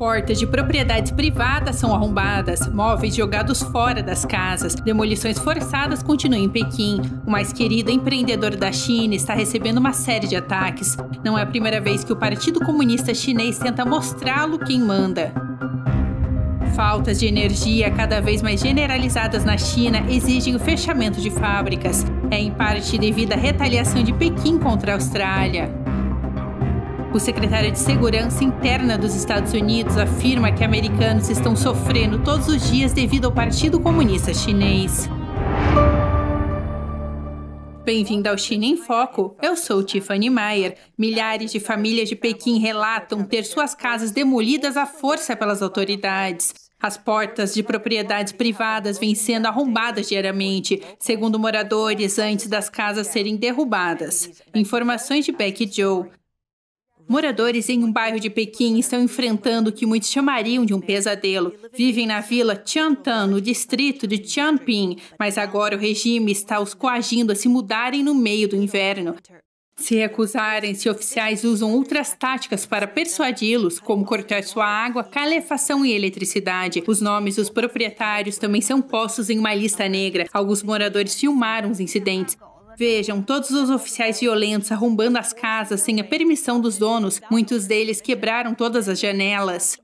Portas de propriedades privadas são arrombadas, móveis jogados fora das casas, demolições forçadas continuam em Pequim. O mais querido empreendedor da China está recebendo uma série de ataques. Não é a primeira vez que o Partido Comunista Chinês tenta mostrá-lo quem manda. Faltas de energia cada vez mais generalizadas na China exigem o fechamento de fábricas. É em parte devido à retaliação de Pequim contra a Austrália. O secretário de Segurança Interna dos Estados Unidos afirma que americanos estão sofrendo todos os dias devido ao Partido Comunista Chinês. Bem-vindo ao China em Foco. Eu sou Tiffany Mayer. Milhares de famílias de Pequim relatam ter suas casas demolidas à força pelas autoridades. As portas de propriedades privadas vêm sendo arrombadas diariamente, segundo moradores, antes das casas serem derrubadas. Informações de Beck Joe. Moradores em um bairro de Pequim estão enfrentando o que muitos chamariam de um pesadelo. Vivem na vila Tiantan, no distrito de Tianping, mas agora o regime está os coagindo a se mudarem no meio do inverno. Se recusarem, se oficiais usam outras táticas para persuadi-los, como cortar sua água, calefação e eletricidade. Os nomes dos proprietários também são postos em uma lista negra. Alguns moradores filmaram os incidentes. Vejam, todos os oficiais violentos arrombando as casas sem a permissão dos donos, muitos deles quebraram todas as janelas.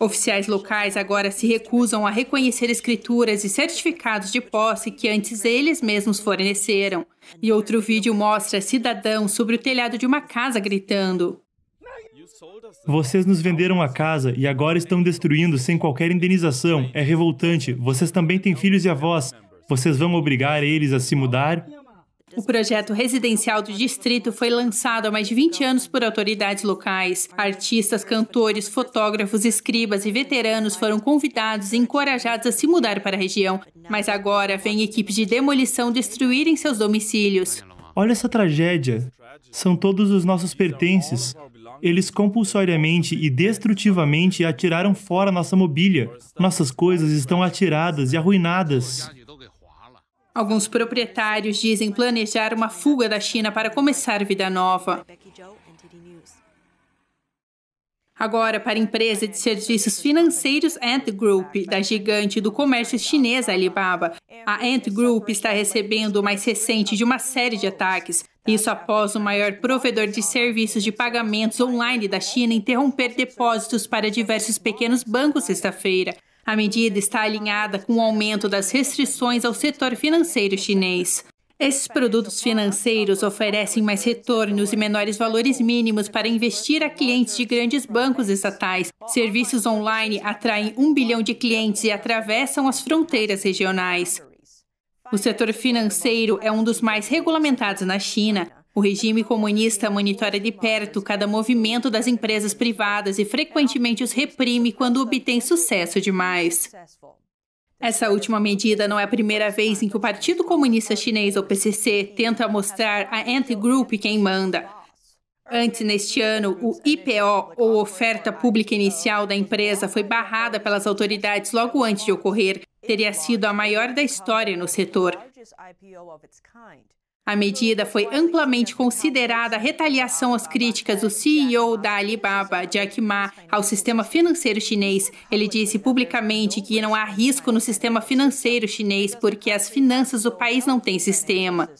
Oficiais locais agora se recusam a reconhecer escrituras e certificados de posse que antes eles mesmos forneceram. E outro vídeo mostra cidadãos sobre o telhado de uma casa gritando: Vocês nos venderam a casa e agora estão destruindo sem qualquer indenização. É revoltante. Vocês também têm filhos e avós. Vocês vão obrigar eles a se mudar? O projeto residencial do distrito foi lançado há mais de 20 anos por autoridades locais. Artistas, cantores, fotógrafos, escribas e veteranos foram convidados e encorajados a se mudar para a região. Mas agora vem equipes de demolição destruírem seus domicílios. Olha essa tragédia. São todos os nossos pertences. Eles compulsoriamente e destrutivamente atiraram fora nossa mobília. Nossas coisas estão atiradas e arruinadas. Alguns proprietários dizem planejar uma fuga da China para começar vida nova. Agora, para a empresa de serviços financeiros Ant Group, da gigante do comércio chinesa Alibaba, a Ant Group está recebendo o mais recente de uma série de ataques. Isso após o maior provedor de serviços de pagamentos online da China interromper depósitos para diversos pequenos bancos sexta-feira. A medida está alinhada com o aumento das restrições ao setor financeiro chinês. Esses produtos financeiros oferecem mais retornos e menores valores mínimos para investir a clientes de grandes bancos estatais. Serviços online atraem um bilhão de clientes e atravessam as fronteiras regionais. O setor financeiro é um dos mais regulamentados na China. O regime comunista monitora de perto cada movimento das empresas privadas e frequentemente os reprime quando obtém sucesso demais. Essa última medida não é a primeira vez em que o Partido Comunista Chinês, ou PCC, tenta mostrar a anti-group quem manda. Antes, neste ano, o IPO, ou Oferta Pública Inicial da empresa, foi barrada pelas autoridades logo antes de ocorrer. Teria sido a maior da história no setor. A medida foi amplamente considerada retaliação às críticas do CEO da Alibaba, Jack Ma, ao sistema financeiro chinês. Ele disse publicamente que não há risco no sistema financeiro chinês porque as finanças do país não têm sistema.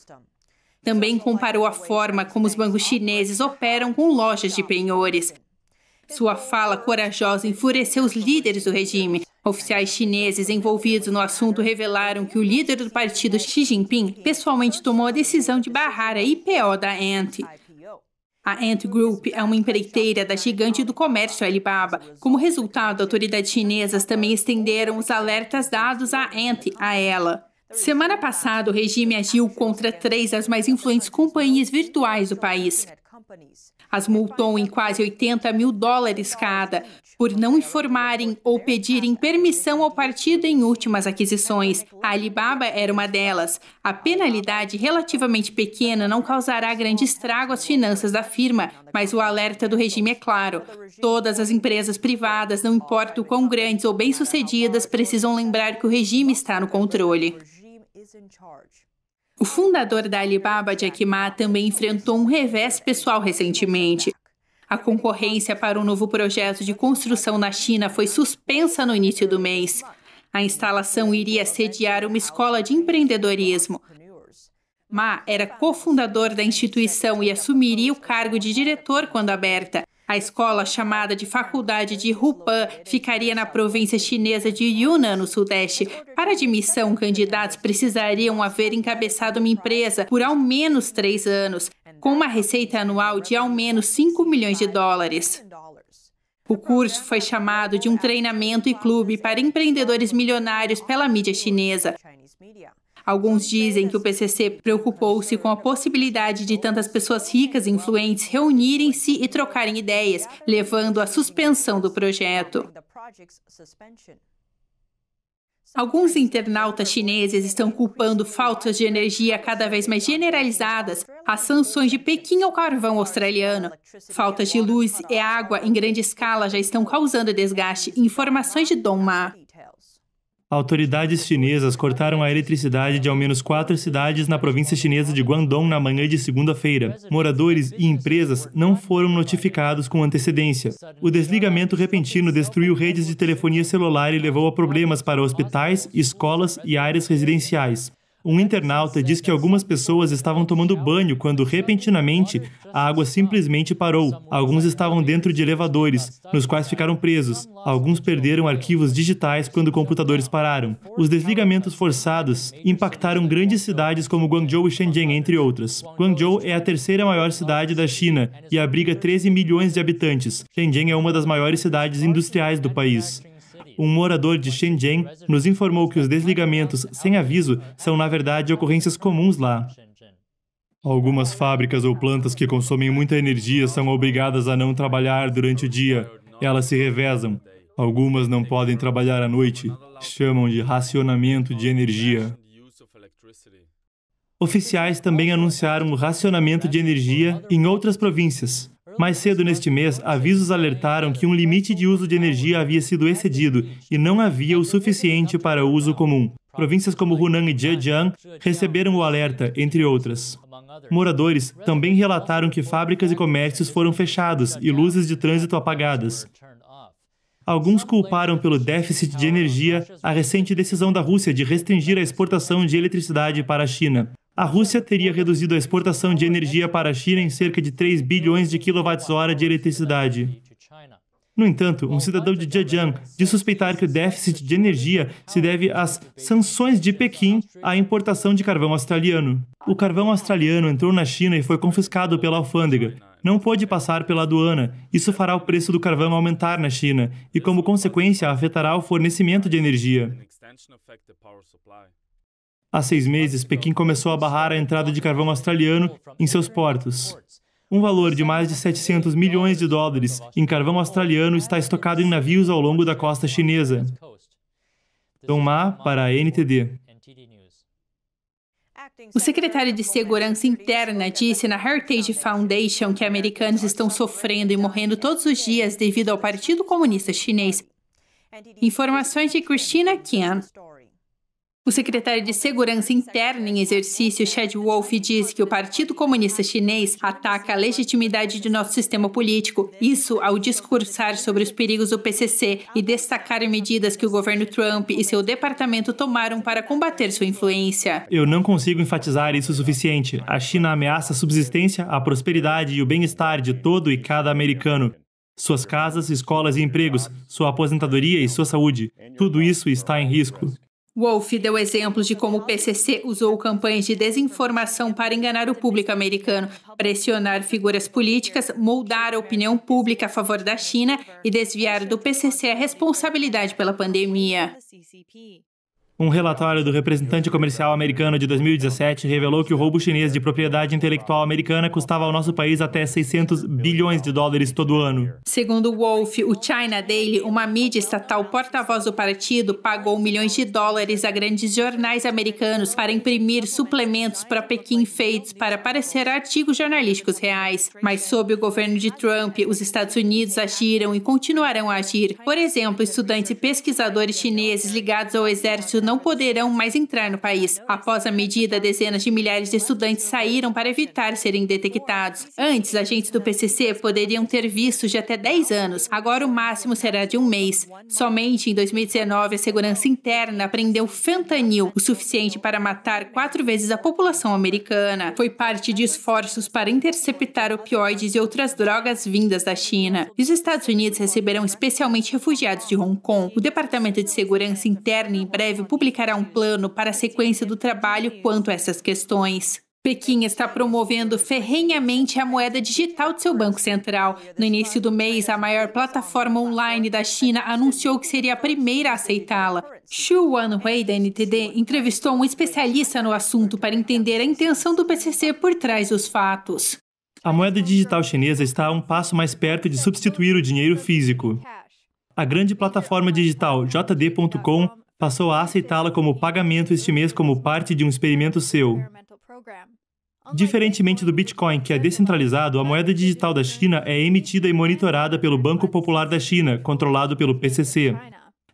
Também comparou a forma como os bancos chineses operam com lojas de penhores. Sua fala corajosa enfureceu os líderes do regime. Oficiais chineses envolvidos no assunto revelaram que o líder do partido Xi Jinping pessoalmente tomou a decisão de barrar a IPO da Ant. A Ant Group é uma empreiteira da gigante do comércio Alibaba. Como resultado, autoridades chinesas também estenderam os alertas dados à Ant a ela. Semana passada, o regime agiu contra três das mais influentes companhias virtuais do país. As multou em quase 80 mil dólares cada por não informarem ou pedirem permissão ao partido em últimas aquisições. A Alibaba era uma delas. A penalidade relativamente pequena não causará grande estrago às finanças da firma, mas o alerta do regime é claro. Todas as empresas privadas, não importa o quão grandes ou bem-sucedidas, precisam lembrar que o regime está no controle. O fundador da Alibaba, Jack Ma, também enfrentou um revés pessoal recentemente. A concorrência para um novo projeto de construção na China foi suspensa no início do mês. A instalação iria sediar uma escola de empreendedorismo. Ma era cofundador da instituição e assumiria o cargo de diretor quando aberta. A escola, chamada de Faculdade de Rupan, ficaria na província chinesa de Yunnan, no Sudeste. Para admissão, candidatos precisariam haver encabeçado uma empresa por ao menos três anos, com uma receita anual de ao menos 5 milhões de dólares. O curso foi chamado de um treinamento e clube para empreendedores milionários pela mídia chinesa. Alguns dizem que o PCC preocupou-se com a possibilidade de tantas pessoas ricas e influentes reunirem-se e trocarem ideias, levando à suspensão do projeto. Alguns internautas chineses estão culpando faltas de energia cada vez mais generalizadas às sanções de Pequim ao carvão australiano. Faltas de luz e água em grande escala já estão causando desgaste, informações de Don Ma. Autoridades chinesas cortaram a eletricidade de ao menos quatro cidades na província chinesa de Guangdong na manhã de segunda-feira. Moradores e empresas não foram notificados com antecedência. O desligamento repentino destruiu redes de telefonia celular e levou a problemas para hospitais, escolas e áreas residenciais. Um internauta diz que algumas pessoas estavam tomando banho quando, repentinamente, a água simplesmente parou. Alguns estavam dentro de elevadores, nos quais ficaram presos. Alguns perderam arquivos digitais quando computadores pararam. Os desligamentos forçados impactaram grandes cidades como Guangzhou e Shenzhen, entre outras. Guangzhou é a terceira maior cidade da China e abriga 13 milhões de habitantes. Shenzhen é uma das maiores cidades industriais do país um morador de Shenzhen nos informou que os desligamentos sem aviso são, na verdade, ocorrências comuns lá. Algumas fábricas ou plantas que consomem muita energia são obrigadas a não trabalhar durante o dia. Elas se revezam. Algumas não podem trabalhar à noite. Chamam de racionamento de energia. Oficiais também anunciaram o racionamento de energia em outras províncias. Mais cedo neste mês, avisos alertaram que um limite de uso de energia havia sido excedido e não havia o suficiente para uso comum. Províncias como Hunan e Zhejiang receberam o alerta, entre outras. Moradores também relataram que fábricas e comércios foram fechados e luzes de trânsito apagadas. Alguns culparam pelo déficit de energia a recente decisão da Rússia de restringir a exportação de eletricidade para a China a Rússia teria reduzido a exportação de energia para a China em cerca de 3 bilhões de quilowatts-hora de eletricidade. No entanto, um cidadão de Zhejiang diz suspeitar que o déficit de energia se deve às sanções de Pequim à importação de carvão australiano. O carvão australiano entrou na China e foi confiscado pela alfândega. Não pôde passar pela aduana. Isso fará o preço do carvão aumentar na China e, como consequência, afetará o fornecimento de energia. Há seis meses, Pequim começou a barrar a entrada de carvão australiano em seus portos. Um valor de mais de 700 milhões de dólares em carvão australiano está estocado em navios ao longo da costa chinesa. Dom Ma, para a NTD. O secretário de Segurança Interna disse na Heritage Foundation que americanos estão sofrendo e morrendo todos os dias devido ao Partido Comunista Chinês. Informações de Christina Kian. O secretário de Segurança Interna em exercício, Chad Wolf, diz que o Partido Comunista Chinês ataca a legitimidade de nosso sistema político, isso ao discursar sobre os perigos do PCC e destacar medidas que o governo Trump e seu departamento tomaram para combater sua influência. Eu não consigo enfatizar isso o suficiente. A China ameaça a subsistência, a prosperidade e o bem-estar de todo e cada americano. Suas casas, escolas e empregos, sua aposentadoria e sua saúde. Tudo isso está em risco. Wolf deu exemplos de como o PCC usou campanhas de desinformação para enganar o público americano, pressionar figuras políticas, moldar a opinião pública a favor da China e desviar do PCC a responsabilidade pela pandemia. Um relatório do representante comercial americano de 2017 revelou que o roubo chinês de propriedade intelectual americana custava ao nosso país até 600 bilhões de dólares todo ano. Segundo Wolf, o China Daily, uma mídia estatal porta-voz do partido, pagou milhões de dólares a grandes jornais americanos para imprimir suplementos para Pequim feitos para parecer artigos jornalísticos reais. Mas sob o governo de Trump, os Estados Unidos agiram e continuarão a agir. Por exemplo, estudantes e pesquisadores chineses ligados ao exército não poderão mais entrar no país. Após a medida, dezenas de milhares de estudantes saíram para evitar serem detectados. Antes, agentes do PCC poderiam ter vistos de até 10 anos. Agora, o máximo será de um mês. Somente em 2019, a segurança interna prendeu fentanil, o suficiente para matar quatro vezes a população americana. Foi parte de esforços para interceptar opioides e outras drogas vindas da China. E os Estados Unidos receberão especialmente refugiados de Hong Kong. O Departamento de Segurança Interna, em breve, publicará um plano para a sequência do trabalho quanto a essas questões. Pequim está promovendo ferrenhamente a moeda digital de seu Banco Central. No início do mês, a maior plataforma online da China anunciou que seria a primeira a aceitá-la. Xu Wanhui, da NTD, entrevistou um especialista no assunto para entender a intenção do PCC por trás dos fatos. A moeda digital chinesa está a um passo mais perto de substituir o dinheiro físico. A grande plataforma digital JD.com passou a aceitá-la como pagamento este mês como parte de um experimento seu. Diferentemente do Bitcoin, que é descentralizado, a moeda digital da China é emitida e monitorada pelo Banco Popular da China, controlado pelo PCC.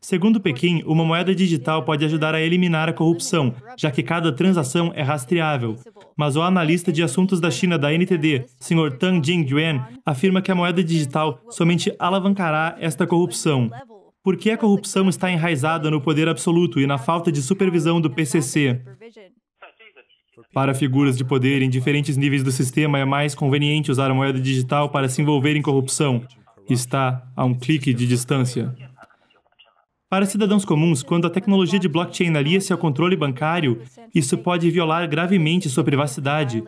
Segundo Pequim, uma moeda digital pode ajudar a eliminar a corrupção, já que cada transação é rastreável. Mas o analista de assuntos da China da NTD, Sr. Tang Jingyuan, afirma que a moeda digital somente alavancará esta corrupção. Por que a corrupção está enraizada no poder absoluto e na falta de supervisão do PCC? Para figuras de poder em diferentes níveis do sistema, é mais conveniente usar a moeda digital para se envolver em corrupção. Está a um clique de distância. Para cidadãos comuns, quando a tecnologia de blockchain alia-se ao controle bancário, isso pode violar gravemente sua privacidade.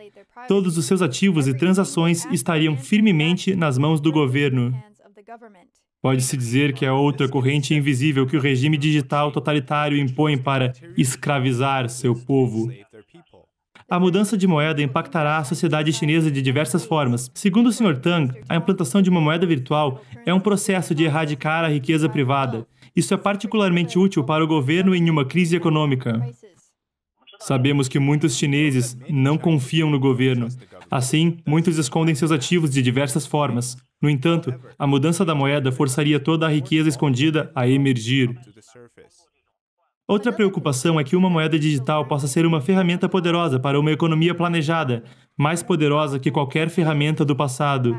Todos os seus ativos e transações estariam firmemente nas mãos do governo. Pode-se dizer que é outra corrente invisível que o regime digital totalitário impõe para escravizar seu povo. A mudança de moeda impactará a sociedade chinesa de diversas formas. Segundo o Sr. Tang, a implantação de uma moeda virtual é um processo de erradicar a riqueza privada. Isso é particularmente útil para o governo em uma crise econômica. Sabemos que muitos chineses não confiam no governo. Assim, muitos escondem seus ativos de diversas formas. No entanto, a mudança da moeda forçaria toda a riqueza escondida a emergir. Outra preocupação é que uma moeda digital possa ser uma ferramenta poderosa para uma economia planejada, mais poderosa que qualquer ferramenta do passado.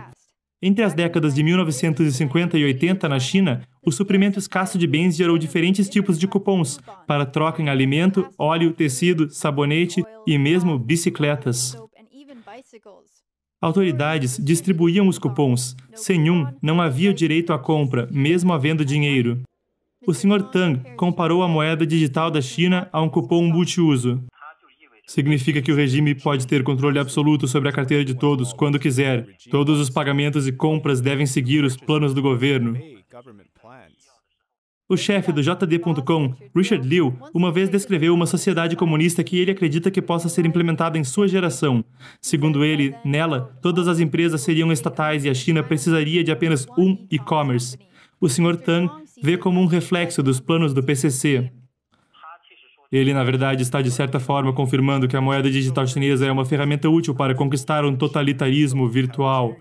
Entre as décadas de 1950 e 80 na China, o suprimento escasso de bens gerou diferentes tipos de cupons para troca em alimento, óleo, tecido, sabonete e mesmo bicicletas. Autoridades distribuíam os cupons. Sem um, não havia direito à compra, mesmo havendo dinheiro. O Sr. Tang comparou a moeda digital da China a um cupom multiuso. Significa que o regime pode ter controle absoluto sobre a carteira de todos quando quiser. Todos os pagamentos e compras devem seguir os planos do governo. O chefe do JD.com, Richard Liu, uma vez descreveu uma sociedade comunista que ele acredita que possa ser implementada em sua geração. Segundo ele, nela, todas as empresas seriam estatais e a China precisaria de apenas um e-commerce. O Sr. Tang vê como um reflexo dos planos do PCC. Ele, na verdade, está de certa forma confirmando que a moeda digital chinesa é uma ferramenta útil para conquistar um totalitarismo virtual.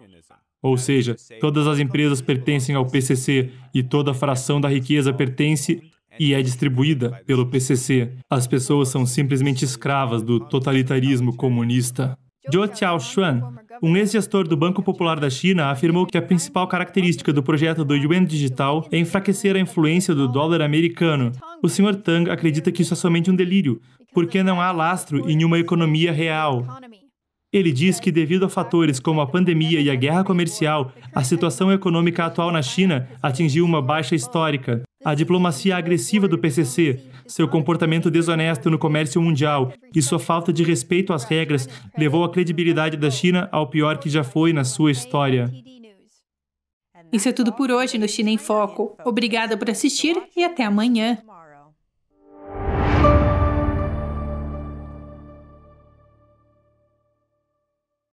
Ou seja, todas as empresas pertencem ao PCC e toda fração da riqueza pertence e é distribuída pelo PCC. As pessoas são simplesmente escravas do totalitarismo comunista. Zhou Tiaoshuan, um ex-gestor do Banco Popular da China, afirmou que a principal característica do projeto do Yuan Digital é enfraquecer a influência do dólar americano. O Sr. Tang acredita que isso é somente um delírio, porque não há lastro em uma economia real. Ele diz que, devido a fatores como a pandemia e a guerra comercial, a situação econômica atual na China atingiu uma baixa histórica. A diplomacia agressiva do PCC, seu comportamento desonesto no comércio mundial e sua falta de respeito às regras levou a credibilidade da China ao pior que já foi na sua história. Isso é tudo por hoje no China em Foco. Obrigada por assistir e até amanhã.